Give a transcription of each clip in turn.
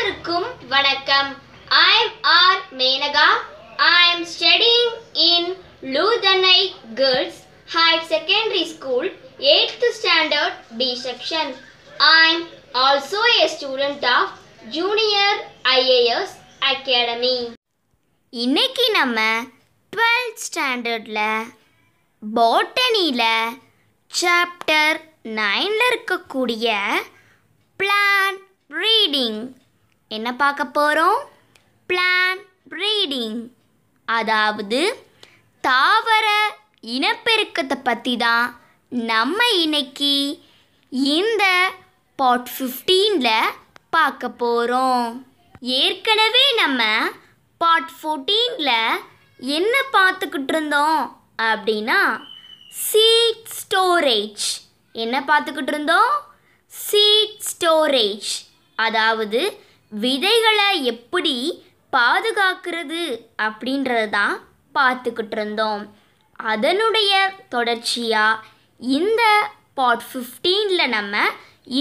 அனைவருக்கும் வணக்கம் I am R Menaka I am studying in லூதனை girls higher secondary school eighth standard B section I am also a student of junior IAS academy இன்னைக்கு நம்ம twelfth ஸ்டாண்டர்டில் பாட்டனியில் chapter நைனில் இருக்கக்கூடிய plan reading என்ன பார்க்க போகிறோம் பிளான் ரீடிங் அதாவது தாவர இனப்பெருக்கத்தை பற்றி தான் நம்ம இன்னைக்கு இந்த பார்ட் ஃபிஃப்டீனில் பார்க்க போகிறோம் ஏற்கனவே நம்ம பாட் ஃபோர்டீனில் என்ன பார்த்துக்கிட்டு இருந்தோம் அப்படின்னா சீட் ஸ்டோரேஜ் என்ன பார்த்துக்கிட்டு இருந்தோம் சீட் ஸ்டோரேஜ் அதாவது விதைகளை எப்படி பாதுகாக்கிறது அப்படின்றது தான் பார்த்துக்கிட்டு இருந்தோம் அதனுடைய தொடர்ச்சியாக இந்த பாட் ஃபிஃப்டீனில் நம்ம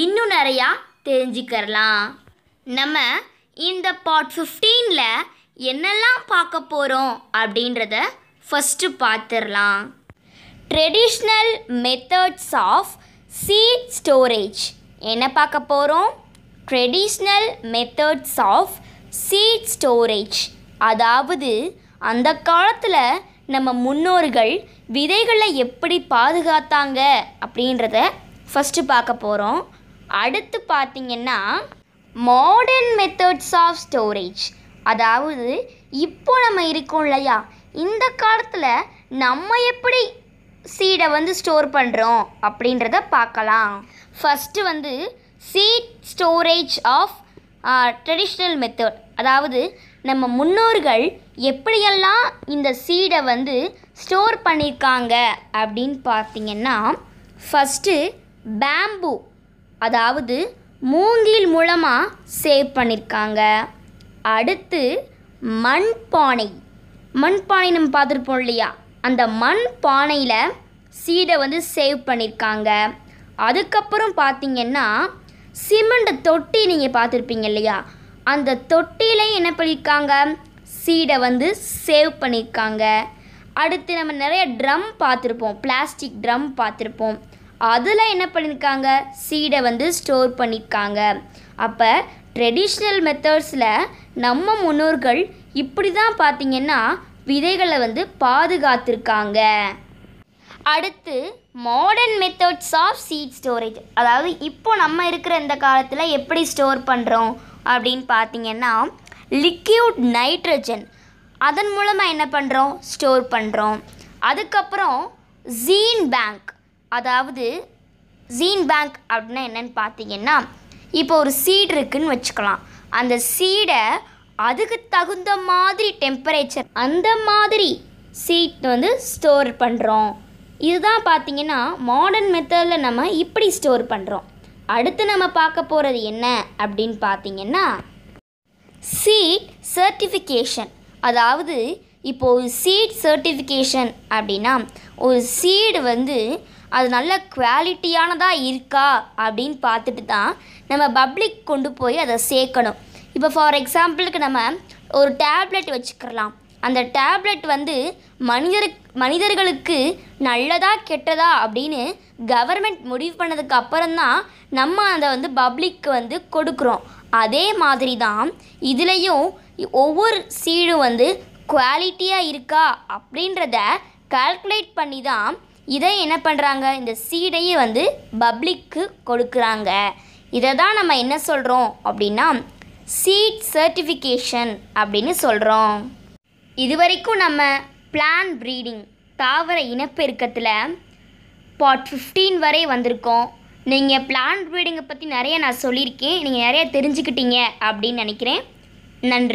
இன்னும் நிறையா தெரிஞ்சுக்கிறலாம் நம்ம இந்த பார்ட் ஃபிஃப்டீனில் என்னெல்லாம் பார்க்க போகிறோம் அப்படின்றத ஃபஸ்ட்டு பார்த்துடலாம் traditional methods of seed storage என்ன பார்க்க போகிறோம் traditional methods of seed storage அதாவது அந்த காலத்தில் நம்ம முன்னோர்கள் விதைகளை எப்படி பாதுகாத்தாங்க அப்படின்றத ஃபஸ்ட்டு பார்க்க போகிறோம் அடுத்து பார்த்திங்கன்னா மாடர்ன் மெத்தட்ஸ் ஆஃப் ஸ்டோரேஜ் அதாவது இப்போ நம்ம இருக்கோம் இல்லையா இந்த காலத்தில் நம்ம எப்படி சீடை வந்து ஸ்டோர் பண்ணுறோம் அப்படின்றத பார்க்கலாம் ஃபஸ்ட்டு வந்து seed storage of traditional method அதாவது நம்ம முன்னோர்கள் எப்படியெல்லாம் இந்த சீடை வந்து ஸ்டோர் பண்ணியிருக்காங்க அப்படின்னு பார்த்திங்கன்னா ஃபஸ்ட்டு பேம்பு அதாவது மூங்கில் மூலமாக சேவ் பண்ணியிருக்காங்க அடுத்து மண்பானை மண்பானை நம்ம பார்த்துருப்போம் இல்லையா அந்த மண் பானையில் சீடை வந்து சேவ் பண்ணியிருக்காங்க அதுக்கப்புறம் பார்த்திங்கன்னா சிமெண்ட் தொட்டி நீங்கள் பார்த்துருப்பீங்க இல்லையா அந்த தொட்டியில என்ன பண்ணியிருக்காங்க சீடை வந்து சேவ் பண்ணியிருக்காங்க அடுத்து நம்ம நிறைய ட்ரம் பார்த்துருப்போம் பிளாஸ்டிக் ட்ரம் பார்த்துருப்போம் அதில் என்ன பண்ணியிருக்காங்க சீடை வந்து ஸ்டோர் பண்ணியிருக்காங்க அப்போ ட்ரெடிஷ்னல் மெத்தட்ஸில் நம்ம முன்னோர்கள் இப்படி தான் பார்த்திங்கன்னா விதைகளை வந்து பாதுகாத்திருக்காங்க அடுத்து modern methods of seed storage அதாவது இப்போ நம்ம இருக்கிற இந்த காலத்தில் எப்படி ஸ்டோர் பண்ணுறோம் அப்படின்னு பார்த்தீங்கன்னா லிக்யூட் நைட்ரஜன் அதன் மூலமாக என்ன பண்ணுறோம் ஸ்டோர் பண்ணுறோம் அதுக்கப்புறம் ஜீன் பேங்க் அதாவது ஜீன் பேங்க் அப்படின்னா என்னென்னு பார்த்தீங்கன்னா இப்போ ஒரு சீட் இருக்குதுன்னு வச்சுக்கலாம் அந்த சீடை அதுக்கு தகுந்த மாதிரி டெம்பரேச்சர் அந்த மாதிரி சீட் வந்து ஸ்டோர் பண்ணுறோம் இதுதான் பார்த்தீங்கன்னா மாடர்ன் மெத்தடில் நம்ம இப்படி ஸ்டோர் பண்ணுறோம் அடுத்து நம்ம பார்க்க போகிறது என்ன அப்படின்னு பார்த்தீங்கன்னா சீட் சர்டிஃபிகேஷன் அதாவது ஒரு சீட் சர்டிஃபிகேஷன் அப்படின்னா ஒரு சீடு வந்து அது நல்ல குவாலிட்டியானதாக இருக்கா அப்படின்னு பார்த்துட்டு தான் நம்ம பப்ளிக் கொண்டு போய் அதை சேர்க்கணும் இப்போ ஃபார் எக்ஸாம்பிளுக்கு நம்ம ஒரு டேப்லெட் வச்சுக்கலாம் அந்த டேப்லெட் வந்து மனிதர் மனிதர்களுக்கு நல்லதா கெட்டதா அப்படின்னு கவர்மெண்ட் முடிவு பண்ணதுக்கு அப்புறம்தான் நம்ம அதை வந்து பப்ளிக்கு வந்து கொடுக்குறோம் அதே மாதிரி தான் இதுலேயும் ஒவ்வொரு சீடும் வந்து குவாலிட்டியாக இருக்கா அப்படின்றத கால்குலேட் பண்ணி தான் இதை என்ன பண்ணுறாங்க இந்த சீடையே வந்து பப்ளிக்கு கொடுக்குறாங்க இதை தான் நம்ம என்ன சொல்கிறோம் அப்படின்னா சீட் சர்டிஃபிகேஷன் அப்படின்னு சொல்கிறோம் இதுவரைக்கும் நம்ம பிளான் ப்ரீடிங் தாவர இனப்பெருக்கத்தில் பார்ட் ஃபிஃப்டீன் வரை வந்திருக்கோம் நீங்கள் பிளான் ப்ரீடிங்கை பற்றி நிறைய நான் சொல்லியிருக்கேன் நீங்கள் நிறைய தெரிஞ்சுக்கிட்டீங்க அப்படின்னு நினைக்கிறேன் நன்றி